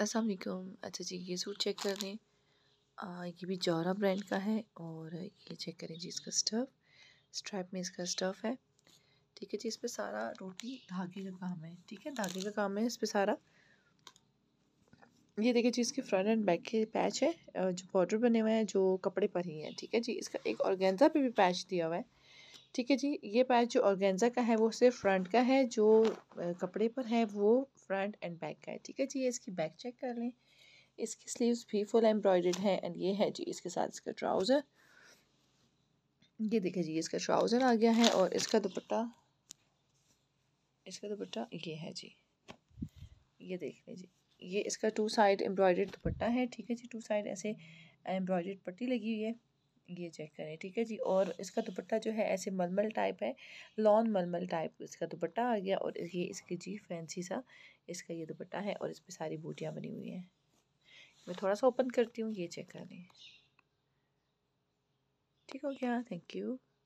असलम अच्छा जी ये suit check कर दें ये भी जौरा ब्रांड का है और ये चेक करें जी इसका स्टफ़ स्ट्रैप में इसका स्टफ़ है ठीक है जी इस पर सारा रोटी धागे का काम है ठीक है धागे का काम है इस पर सारा ये देखिए जी इसके फ्रंट एंड बैक के पैच है जो बॉर्डर बने हुए हैं जो कपड़े पर ही है ठीक है जी इसका एक औरगेंजा पे भी पैच दिया हुआ है ठीक है जी ये पैच जो ऑर्गेंजा का है वो सिर्फ फ्रंट का है जो कपड़े पर है वो फ्रंट एंड बैक का है ठीक है जी ये इसकी बैक चेक कर लें इसकी स्लीव्स भी फुल एम्ब्रॉयडर्ड हैं एंड ये है जी इसके साथ इसका ट्राउज़र ये देखिए जी इसका ट्राउज़र आ गया है और इसका दुपट्टा इसका दुपट्टा ये है जी ये देख लीजिए ये इसका टू साइड एम्ब्रॉयडर्ड दुपट्टा है ठीक है जी टू साइड ऐसे एम्ब्रॉयड पट्टी लगी हुई है ये चेक करें ठीक है जी और इसका दुपट्टा जो है ऐसे मलमल टाइप है लॉन मलमल टाइप इसका दुपट्टा आ गया और ये इसकी जी फैंसी सा इसका ये दुपट्टा है और इस पर सारी बूटियाँ बनी हुई हैं मैं थोड़ा सा ओपन करती हूँ ये चेक कर लें ठीक हो गया थैंक यू